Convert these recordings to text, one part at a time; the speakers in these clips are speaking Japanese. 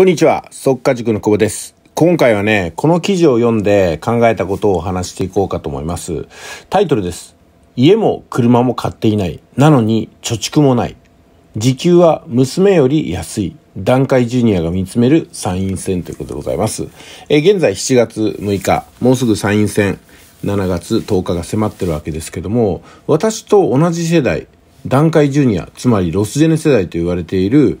こんにちは、速化塾の久保です。今回はね、この記事を読んで考えたことをお話していこうかと思います。タイトルです。家も車も買っていない。なのに貯蓄もない。時給は娘より安い。段階ジュニアが見つめる参院選ということでございます。え現在7月6日、もうすぐ参院選、7月10日が迫ってるわけですけども、私と同じ世代、段階ジュニア、つまりロスジェネ世代と言われている、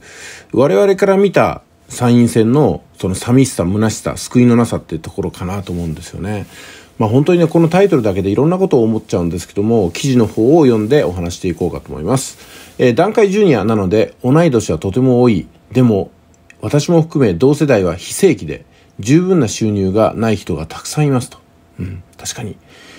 我々から見た参院選のその寂しさ、虚しさ、救いのなさっていうところかなと思うんですよね。まあ、本当にね、このタイトルだけでいろんなことを思っちゃうんですけども、記事の方を読んでお話していこうかと思います。えー、段階ジュニアなので、同い年はとても多い。でも、私も含め同世代は非正規で、十分な収入がない人がたくさんいますと。うん、確かに。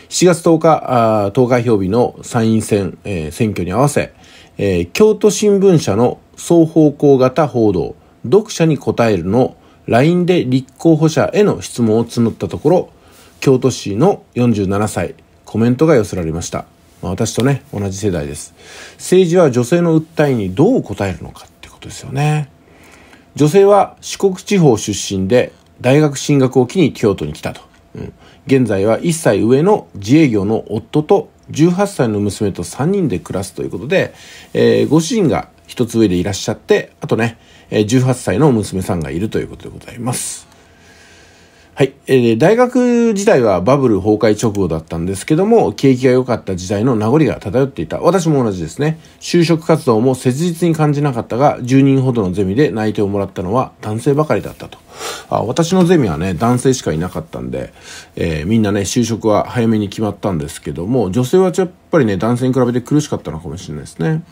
7月10日、あ投開票日の参院選、えー、選挙に合わせ、えー、京都新聞社の双方向型報道、読者に答えるの LINE で立候補者への質問を募ったところ、京都市の47歳、コメントが寄せられました。まあ、私とね、同じ世代です。政治は女性の訴えにどう答えるのかってことですよね。女性は四国地方出身で、大学進学を機に京都に来たと。うん、現在は1歳上の自営業の夫と18歳の娘と3人で暮らすということで、えー、ご主人が1つ上でいらっしゃって、あとね、18歳の娘さんがいるということでございます。はい。えー、大学時代はバブル崩壊直後だったんですけども、景気が良かった時代の名残が漂っていた。私も同じですね。就職活動も切実に感じなかったが、10人ほどのゼミで内定をもらったのは男性ばかりだったと。あ私のゼミはね、男性しかいなかったんで、えー、みんなね、就職は早めに決まったんですけども、女性はやっぱりね、男性に比べて苦しかったのかもしれないですね。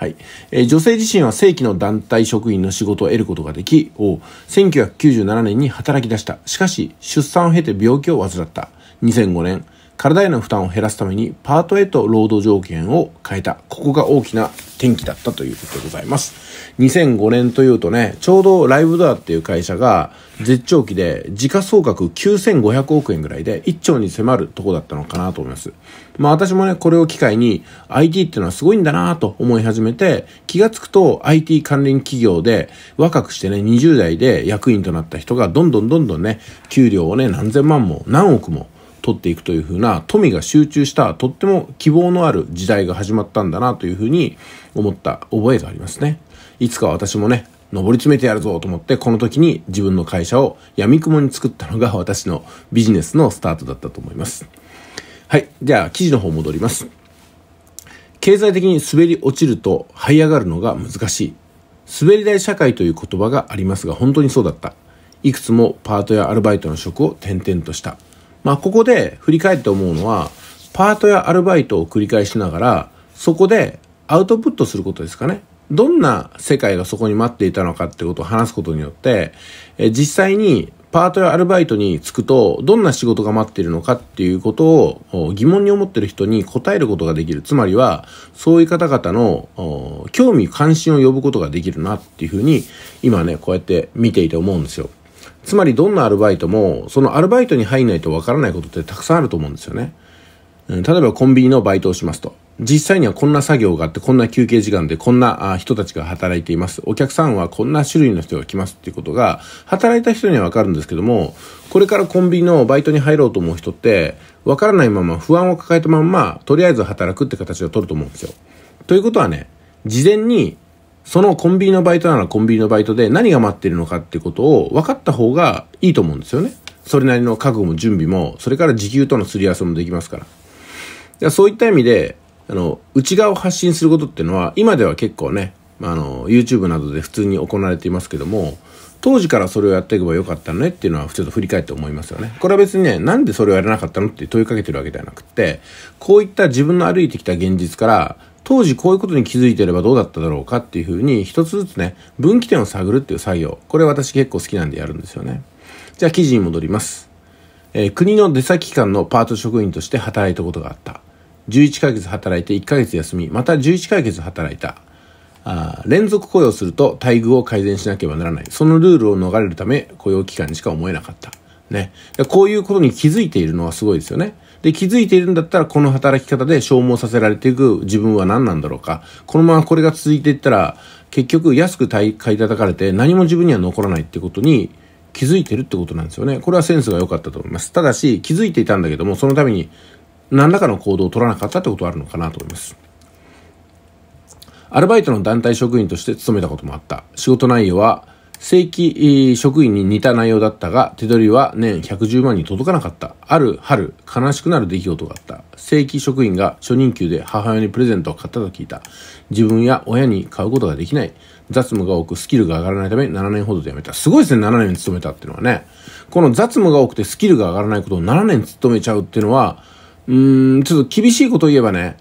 はい。えー、女性自身は正規の団体職員の仕事を得ることができ、を、1997年に働き出した。しかし、出産を経て病気を患った。2005年、体への負担を減らすためにパートへと労働条件を変えた。ここが大きな転機だったということでございます。2005年というとね、ちょうどライブドアっていう会社が絶頂期で時価総額9500億円ぐらいで1兆に迫るとこだったのかなと思います。まあ私もね、これを機会に IT っていうのはすごいんだなと思い始めて、気がつくと IT 関連企業で若くしてね、20代で役員となった人がどんどんどんどんね、給料をね、何千万も何億も取っていくというふうな富が集中したとっても希望のある時代が始まったんだなというふうに思った覚えがありますね。いつか私もね、上り詰めてやるぞと思ってこの時に自分の会社をやみくもに作ったのが私のビジネスのスタートだったと思います。はい。じゃあ記事の方戻ります。経済的に滑り落ちると這い上がるのが難しい。滑り台社会という言葉がありますが本当にそうだった。いくつもパートやアルバイトの職を転々とした。まあ、ここで振り返って思うのは、パートやアルバイトを繰り返しながら、そこでアウトプットすることですかね。どんな世界がそこに待っていたのかってことを話すことによって、え実際にパートやアルバイトに就くと、どんな仕事が待っているのかっていうことを疑問に思ってる人に答えることができる。つまりは、そういう方々の興味関心を呼ぶことができるなっていうふうに、今ね、こうやって見ていて思うんですよ。つまりどんなアルバイトもそのアルバイトに入んないとわからないことってたくさんあると思うんですよね、うん、例えばコンビニのバイトをしますと実際にはこんな作業があってこんな休憩時間でこんな人たちが働いていますお客さんはこんな種類の人が来ますっていうことが働いた人にはわかるんですけどもこれからコンビニのバイトに入ろうと思う人ってわからないまま不安を抱えたまんまとりあえず働くって形を取ると思うんですよということはね事前にそのコンビニのバイトならコンビニのバイトで何が待ってるのかってことを分かった方がいいと思うんですよね。それなりの覚悟も準備も、それから時給とのすり合わせもできますから。そういった意味で、あの、内側を発信することっていうのは、今では結構ね、あの、YouTube などで普通に行われていますけども、当時からそれをやっていけばよかったのねっていうのは、ちょっと振り返って思いますよね。これは別にね、なんでそれをやらなかったのって問いかけてるわけではなくて、こういった自分の歩いてきた現実から、当時こういうことに気づいてればどうだっただろうかっていうふうに一つずつね分岐点を探るっていう作業これ私結構好きなんでやるんですよねじゃあ記事に戻ります、えー、国の出先機関のパート職員として働いたことがあった11ヶ月働いて1ヶ月休みまた11ヶ月働いたあ連続雇用すると待遇を改善しなければならないそのルールを逃れるため雇用期間にしか思えなかったねこういうことに気づいているのはすごいですよねで、気づいているんだったら、この働き方で消耗させられていく自分は何なんだろうか。このままこれが続いていったら、結局安く買い叩かれて何も自分には残らないってことに気づいてるってことなんですよね。これはセンスが良かったと思います。ただし、気づいていたんだけども、そのために何らかの行動を取らなかったってことはあるのかなと思います。アルバイトの団体職員として勤めたこともあった。仕事内容は正規職員に似た内容だったが、手取りは年110万に届かなかった。ある春、悲しくなる出来事があった。正規職員が初任給で母親にプレゼントを買ったと聞いた。自分や親に買うことができない。雑務が多くスキルが上がらないため7年ほどで辞めた。すごいですね、7年勤めたっていうのはね。この雑務が多くてスキルが上がらないことを7年勤めちゃうっていうのは、うーん、ちょっと厳しいことを言えばね、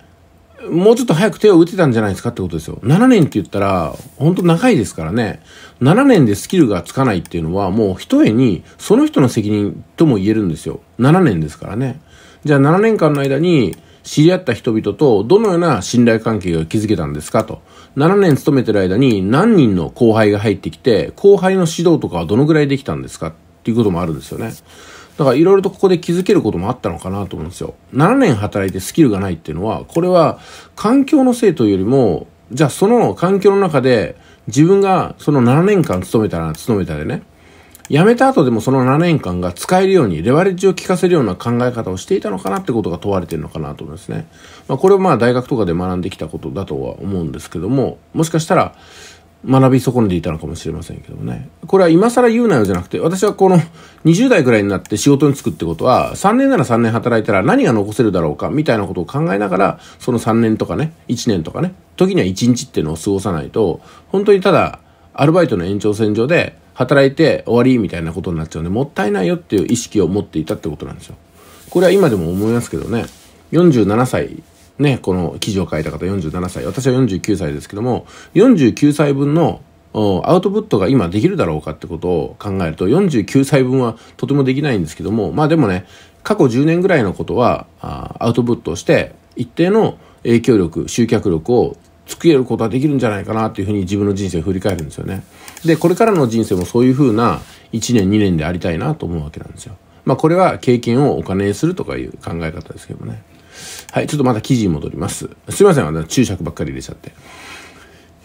もうちょっと早く手を打てたんじゃないですかってことですよ。7年って言ったら、ほんと長いですからね。7年でスキルがつかないっていうのは、もう一重に、その人の責任とも言えるんですよ。7年ですからね。じゃあ7年間の間に、知り合った人々とどのような信頼関係を築けたんですかと。7年勤めてる間に何人の後輩が入ってきて、後輩の指導とかはどのぐらいできたんですかっていうこともあるんですよね。だからいろいろとここで気づけることもあったのかなと思うんですよ。7年働いてスキルがないっていうのは、これは環境のせいというよりも、じゃあその環境の中で自分がその7年間勤めたら勤めたでね、辞めた後でもその7年間が使えるように、レバレッジを効かせるような考え方をしていたのかなってことが問われてるのかなと思いますね。まあ、これはまあ大学とかで学んできたことだとは思うんですけども、もしかしたら、学び損ねていたのかもしれませんけどね。これは今更言うなよじゃなくて、私はこの20代ぐらいになって仕事に就くってことは、3年なら3年働いたら何が残せるだろうか、みたいなことを考えながら、その3年とかね、1年とかね、時には1日っていうのを過ごさないと、本当にただ、アルバイトの延長線上で、働いて終わりみたいなことになっちゃうんで、もったいないよっていう意識を持っていたってことなんですよ。これは今でも思いますけどね。47歳ね、この記事を書いた方47歳、私は49歳ですけども、49歳分のアウトプットが今できるだろうかってことを考えると、49歳分はとてもできないんですけども、まあでもね、過去10年ぐらいのことは、アウトプットして、一定の影響力、集客力を作れることはできるんじゃないかなっていうふうに自分の人生を振り返るんですよね。で、これからの人生もそういうふうな1年2年でありたいなと思うわけなんですよ。まあこれは経験をお金にするとかいう考え方ですけどもね。はい、ちょっとまた記事に戻ります。すいません、あの、注釈ばっかり入れちゃって。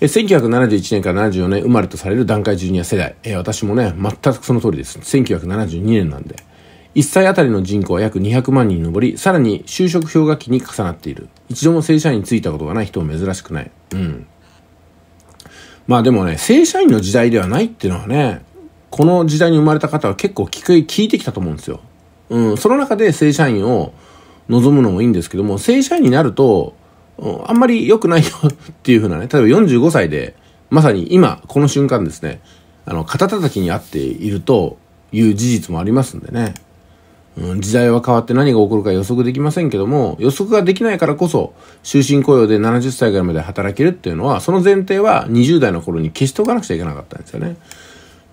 え1971年から74年生まれとされる団塊ジュニア世代。え私もね、全くその通りです。1972年なんで。1歳あたりの人口は約200万人に上り、さらに就職氷河期に重なっている。一度も正社員に就いたことがない人も珍しくない。うん。まあでもね、正社員の時代ではないっていうのはね、この時代に生まれた方は結構聞く聞いてきたと思うんですよ。うん、その中で正社員を望むのもいいんですけども、正社員になると、あんまり良くないよっていう風なね、例えば45歳で、まさに今、この瞬間ですね、あの、肩叩きに合っているという事実もありますんでね、うん、時代は変わって何が起こるか予測できませんけども、予測ができないからこそ、終身雇用で70歳ぐらいまで働けるっていうのは、その前提は20代の頃に消しておかなくちゃいけなかったんですよね。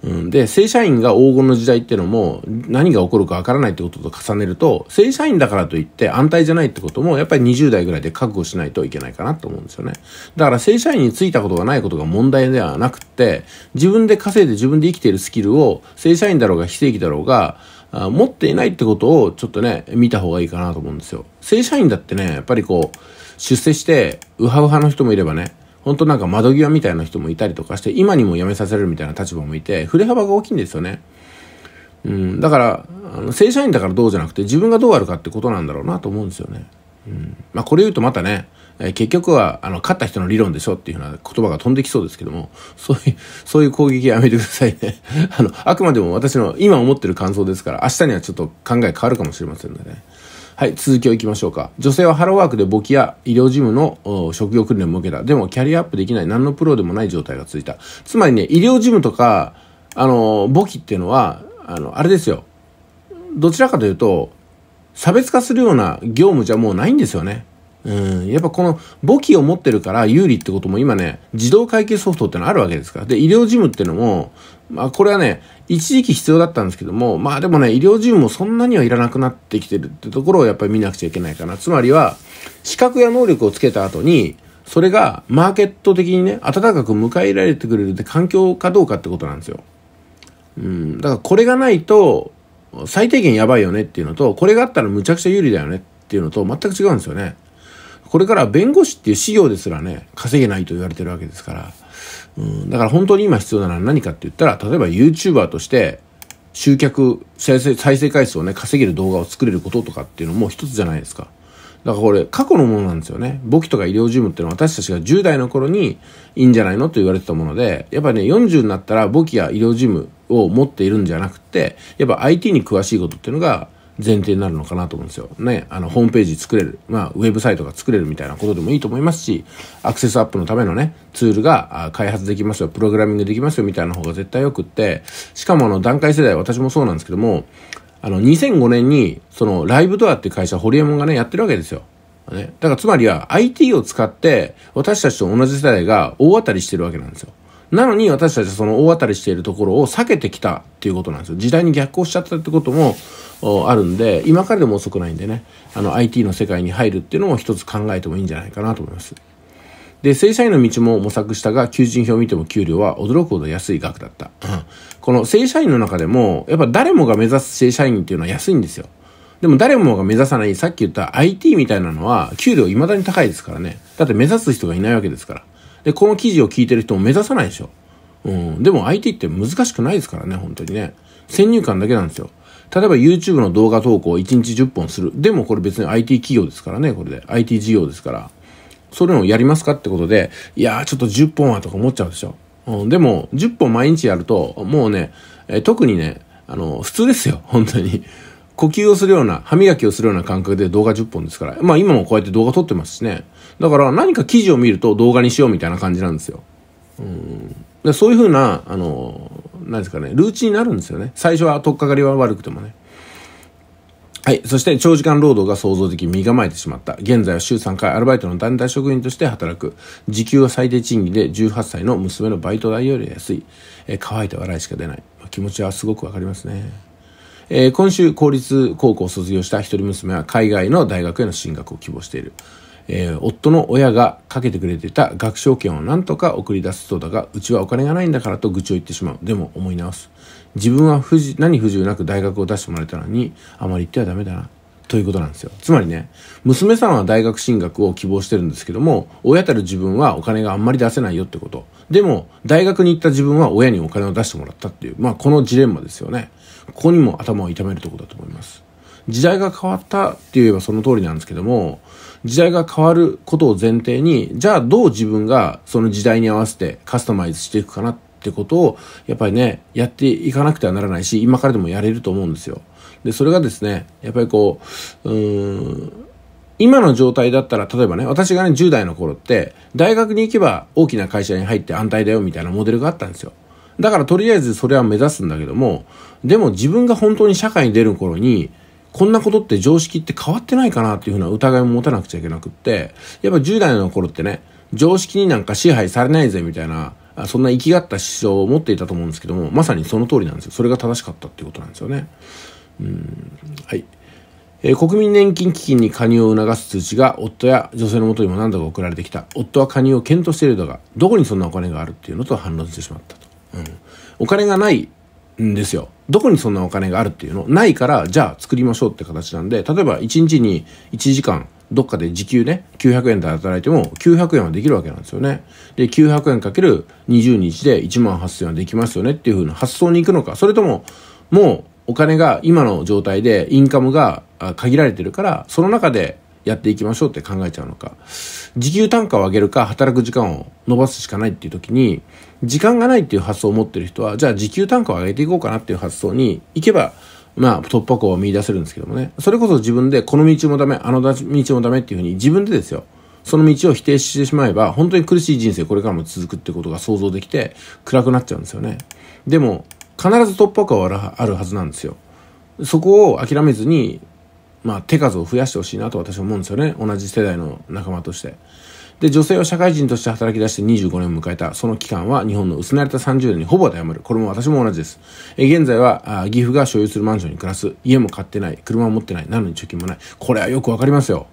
うん、で、正社員が黄金の時代ってのも何が起こるかわからないってことと重ねると、正社員だからといって安泰じゃないってこともやっぱり20代ぐらいで覚悟しないといけないかなと思うんですよね。だから正社員に就いたことがないことが問題ではなくて、自分で稼いで自分で生きているスキルを正社員だろうが非正規だろうが、持っていないってことをちょっとね、見た方がいいかなと思うんですよ。正社員だってね、やっぱりこう、出世して、ウハウハの人もいればね、本当なんか窓際みたいな人もいたりとかして、今にも辞めさせるみたいな立場もいて、振れ幅が大きいんですよね。うん、だから、あの正社員だからどうじゃなくて、自分がどうあるかってことなんだろうなと思うんですよね。うん。まあ、これ言うとまたね、え結局は、あの、勝った人の理論でしょっていうような言葉が飛んできそうですけども、そういう、そういう攻撃やめてくださいね。あの、あくまでも私の今思ってる感想ですから、明日にはちょっと考え変わるかもしれませんので、ね。はい、続きをいきましょうか。女性はハローワークで簿記や医療事務の職業訓練も受けた。でも、キャリアアップできない、何のプロでもない状態が続いた。つまりね、医療事務とか、あの、簿記っていうのは、あの、あれですよ。どちらかというと、差別化するような業務じゃもうないんですよね。うん、やっぱこの簿記を持ってるから有利ってことも今ね、自動会計ソフトってのあるわけですから。で、医療事務ってのも、まあこれはね、一時期必要だったんですけども、まあでもね、医療事務もそんなにはいらなくなってきてるってところをやっぱり見なくちゃいけないかな。つまりは、資格や能力をつけた後に、それがマーケット的にね、暖かく迎え入れられてくれるって環境かどうかってことなんですよ。うん、だからこれがないと、最低限やばいよねっていうのと、これがあったらむちゃくちゃ有利だよねっていうのと全く違うんですよね。これから弁護士っていう資料ですらね、稼げないと言われてるわけですから。うん、だから本当に今必要なのは何かって言ったら、例えば YouTuber として、集客、再生、再生回数をね、稼げる動画を作れることとかっていうのも一つじゃないですか。だからこれ、過去のものなんですよね。簿記とか医療事務っていうのは私たちが10代の頃にいいんじゃないのと言われてたもので、やっぱね、40になったら簿記や医療事務を持っているんじゃなくて、やっぱ IT に詳しいことっていうのが、前提になるのかなと思うんですよ。ね、あの、ホームページ作れる、まあ、ウェブサイトが作れるみたいなことでもいいと思いますし、アクセスアップのためのね、ツールが開発できますよ、プログラミングできますよみたいな方が絶対良くって、しかもあの、段階世代、私もそうなんですけども、あの、2005年に、その、ライブドアっていう会社、ホリエモンがね、やってるわけですよ。ね。だからつまりは IT を使って私たちと同じ世代が大当たりしてるわけなんですよ。なのに私たちはその大当たりしているところを避けてきたっていうことなんですよ。時代に逆行しちゃったってこともあるんで、今からでも遅くないんでね、あの IT の世界に入るっていうのも一つ考えてもいいんじゃないかなと思います。で、正社員の道も模索したが、求人票を見ても給料は驚くほど安い額だった。うん、この正社員の中でも、やっぱ誰もが目指す正社員っていうのは安いんですよ。でも誰もが目指さない、さっき言った IT みたいなのは、給料未だに高いですからね。だって目指す人がいないわけですから。で、この記事を聞いてる人も目指さないでしょ。うん。でも IT って難しくないですからね、本当にね。先入観だけなんですよ。例えば YouTube の動画投稿を1日10本する。でもこれ別に IT 企業ですからね、これで。IT 事業ですから。それをやりますかってことで、いやーちょっと10本はとか思っちゃうでしょ。うん、でも、10本毎日やると、もうね、えー、特にね、あの、普通ですよ、本当に。呼吸をするような、歯磨きをするような感覚で動画10本ですから。まあ今もこうやって動画撮ってますしね。だから何か記事を見ると動画にしようみたいな感じなんですよ。うんでそういうふうな、あの、なんですかね、ルーチになるんですよね。最初は取っかかりは悪くてもね。はい。そして、長時間労働が想像的身構えてしまった。現在は週3回アルバイトの団体職員として働く。時給は最低賃金で18歳の娘のバイト代より安い。え乾いた笑いしか出ない。気持ちはすごくわかりますね。えー、今週、公立高校を卒業した一人娘は海外の大学への進学を希望している。えー、夫の親がかけてくれてた学賞券をなんとか送り出すそうだが、うちはお金がないんだからと愚痴を言ってしまう。でも思い直す。自分は不自何不自由なく大学を出してもらえたのに、あまり言ってはダメだな。ということなんですよ。つまりね、娘さんは大学進学を希望してるんですけども、親たる自分はお金があんまり出せないよってこと。でも、大学に行った自分は親にお金を出してもらったっていう、まあこのジレンマですよね。ここにも頭を痛めるとこだと思います。時代が変わったって言えばその通りなんですけども時代が変わることを前提にじゃあどう自分がその時代に合わせてカスタマイズしていくかなってことをやっぱりねやっていかなくてはならないし今からでもやれると思うんですよ。でそれがですねやっぱりこううん今の状態だったら、例えばね、私がね、10代の頃って、大学に行けば大きな会社に入って安泰だよみたいなモデルがあったんですよ。だからとりあえずそれは目指すんだけども、でも自分が本当に社会に出る頃に、こんなことって常識って変わってないかなっていうふうな疑いも持たなくちゃいけなくって、やっぱ10代の頃ってね、常識になんか支配されないぜみたいな、そんな生きがった思想を持っていたと思うんですけども、まさにその通りなんですよ。それが正しかったっていうことなんですよね。うん。はい。えー、国民年金基金に加入を促す通知が夫や女性のもとにも何度か送られてきた。夫は加入を検討しているだが、どこにそんなお金があるっていうのと反論してしまったと。うん。お金がないんですよ。どこにそんなお金があるっていうのないから、じゃあ作りましょうって形なんで、例えば1日に1時間、どっかで時給ね、900円で働いても、900円はできるわけなんですよね。で、900円かける20日で1万8000円はできますよねっていう風な発想に行くのか、それとも、もうお金が今の状態でインカムが限られてるから、その中でやっていきましょうって考えちゃうのか。時給単価を上げるか、働く時間を伸ばすしかないっていう時に、時間がないっていう発想を持ってる人はじゃあ時給単価を上げていこうかなっていう発想に行けばまあ突破口を見出せるんですけどもねそれこそ自分でこの道もダメあの道もダメっていうふうに自分でですよその道を否定してしまえば本当に苦しい人生これからも続くってことが想像できて暗くなっちゃうんですよねでも必ず突破口はあるはずなんですよそこを諦めずにまあ手数を増やしてほしいなと私は思うんですよね同じ世代の仲間としてで、女性は社会人として働き出して25年を迎えた、その期間は日本の失われた30年にほぼ当てはまる。これも私も同じです。え現在は、岐阜が所有するマンションに暮らす。家も買ってない。車も持ってない。なのに貯金もない。これはよくわかりますよ。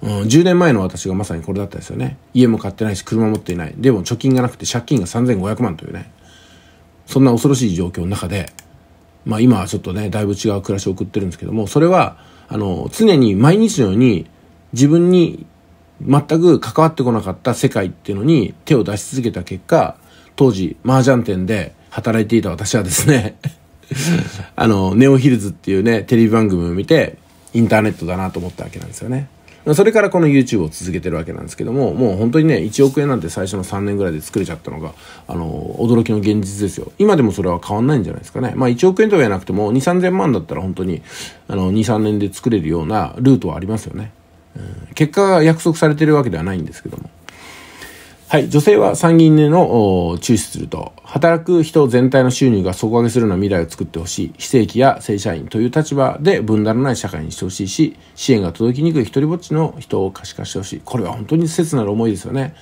うん、10年前の私がまさにこれだったですよね。家も買ってないし、車持っていない。でも貯金がなくて借金が3500万というね。そんな恐ろしい状況の中で、まあ今はちょっとね、だいぶ違う暮らしを送ってるんですけども、それは、あの、常に毎日のように自分に全く関わってこなかった世界っていうのに手を出し続けた結果、当時、麻雀店で働いていた私はですね あの、ネオヒルズっていうね、テレビ番組を見て、インターネットだなと思ったわけなんですよね。それからこの YouTube を続けてるわけなんですけども、もう本当にね、1億円なんて最初の3年ぐらいで作れちゃったのが、あの、驚きの現実ですよ。今でもそれは変わんないんじゃないですかね。まあ1億円とは言えなくても、2、3000万だったら本当に、あの、2、3年で作れるようなルートはありますよね。結果が約束されてるわけではないんですけども。はい、女性は参議院での抽出すると働く人全体の収入が底上げするような未来を作ってほしい非正規や正社員という立場で分断のない社会にしてほしいし支援が届きにくい一人ぼっちの人を可視化してほしいこれは本当に切なる思いですよね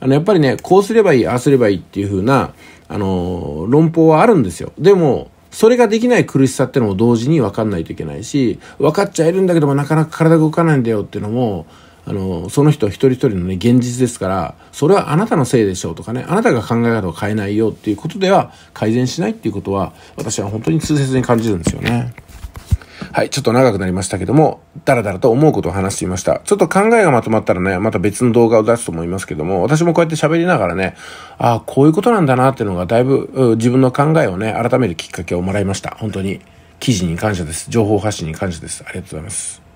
あのやっぱりねこうすればいいああすればいいっていう風なあの論法はあるんですよでもそれができない苦しさってのも同時に分かんないといけないし、分かっちゃいるんだけどもなかなか体が動かないんだよっていうのも、あの、その人一人一人のね、現実ですから、それはあなたのせいでしょうとかね、あなたが考え方を変えないよっていうことでは改善しないっていうことは、私は本当に痛切に感じるんですよね。はい、ちょっと長くなりましたけども、だらだらと思うことを話していました。ちょっと考えがまとまったらね、また別の動画を出すと思いますけども、私もこうやって喋りながらね、ああ、こういうことなんだなっていうのがだいぶ自分の考えをね、改めるきっかけをもらいました。本当に。記事に感謝です。情報発信に感謝です。ありがとうございます。